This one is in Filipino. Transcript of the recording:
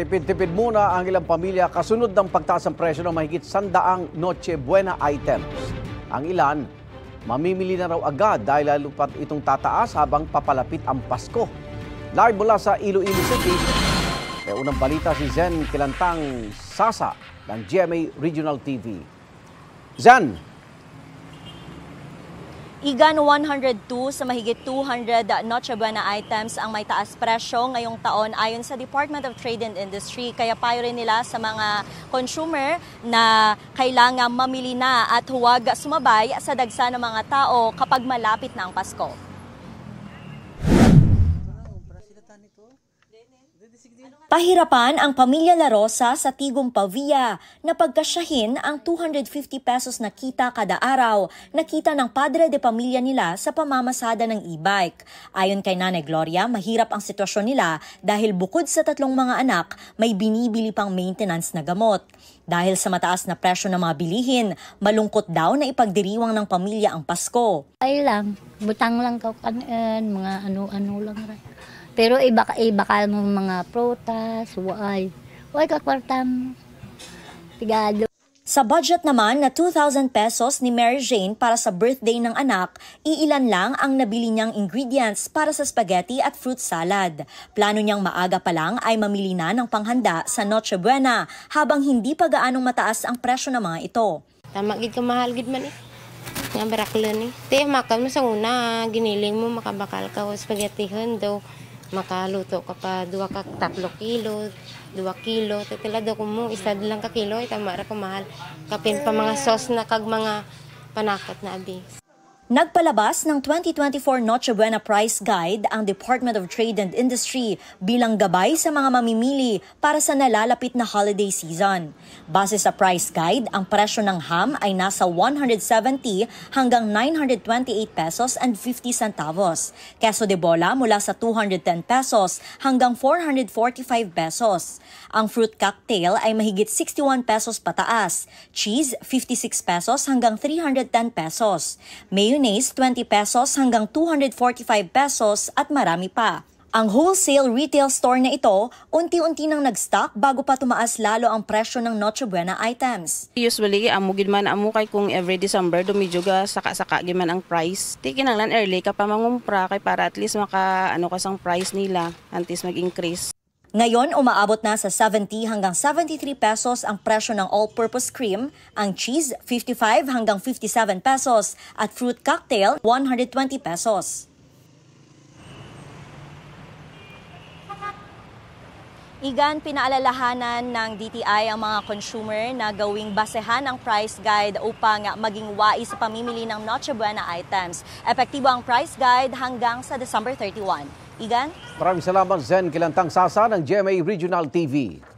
Tipid-tipid muna ang ilang pamilya kasunod ng pagtaas ng presyo ng mahigit sandaang Noche Buena items. Ang ilan, mamimili na raw agad dahil lalo pat itong tataas habang papalapit ang Pasko. Live mula sa Iloilo City, eh, unang balita si Zen Kilantang Sasa ng GMA Regional TV. Zen, Igan 102 sa mahigit 200 uh, Noche Buena items ang may taas presyo ngayong taon ayon sa Department of Trade and Industry. Kaya payo rin nila sa mga consumer na kailangan mamili na at huwag sumabay sa dagsa ng mga tao kapag malapit na ang Pasko. Pahirapan ang pamilya La Rosa sa Tigong Pavia na pagkasyahin ang 250 pesos na kita kada araw na kita ng padre de pamilya nila sa pamamasada ng e-bike. Ayon kay Nanay Gloria, mahirap ang sitwasyon nila dahil bukod sa tatlong mga anak, may binibili pang maintenance na gamot. Dahil sa mataas na presyo ng mga bilihin, malungkot daw na ipagdiriwang ng pamilya ang Pasko. Ay lang, butang lang, kakan, eh, mga ano-ano lang. Rin. Pero iba, iba ka mo mga protas, why? Why kakwartam? Tigado. Sa budget naman na 2,000 pesos ni Mary Jane para sa birthday ng anak, iilan lang ang nabili niyang ingredients para sa spaghetti at fruit salad. Plano niyang maaga pa lang ay mamili na ng panghanda sa Noche Buena habang hindi pa gaanong mataas ang presyo ng mga ito. Tama gid ka mahal gid man eh. Nga baraklan eh. Tiyak makam mo sa una, giniling mo makabakal ka o spaghetti daw makaluto ka pa duwa ka tatlo kilo, duwa kilo, titila do ko mo, isa lang ka kilo, itamara ko mahal. Kapin pa mga sauce na kag mga panakot na abis. Nagpalabas ng 2024 Noche Buena Price Guide ang Department of Trade and Industry bilang gabay sa mga mamimili para sa nalalapit na holiday season. Base sa price guide, ang presyo ng ham ay nasa 170 hanggang 928 pesos and 50 centavos. Keso de bola mula sa 210 pesos hanggang 445 pesos. Ang fruit cocktail ay mahigit 61 pesos pataas. Cheese, 56 pesos hanggang 310 pesos. Mayo mayonnaise 20 pesos hanggang 245 pesos at marami pa. Ang wholesale retail store na ito, unti-unti nang nag-stock bago pa tumaas lalo ang presyo ng Noche Buena items. Usually, amo man amukay kung every December dumidyo ga saka-saka gid man ang price. Di kinahanglan early ka pa mangumpra kay para at least maka ano kasang price nila antes mag-increase. Ngayon, umaabot na sa 70 hanggang 73 pesos ang presyo ng all-purpose cream, ang cheese 55 hanggang 57 pesos at fruit cocktail 120 pesos. Igan, pinaalalahanan ng DTI ang mga consumer na gawing basehan ang price guide upang maging wais sa pamimili ng Noche Buena items. Epektibo ang price guide hanggang sa December 31. Igan? Maraming salamat, Zen Kilantang Sasa ng GMA Regional TV.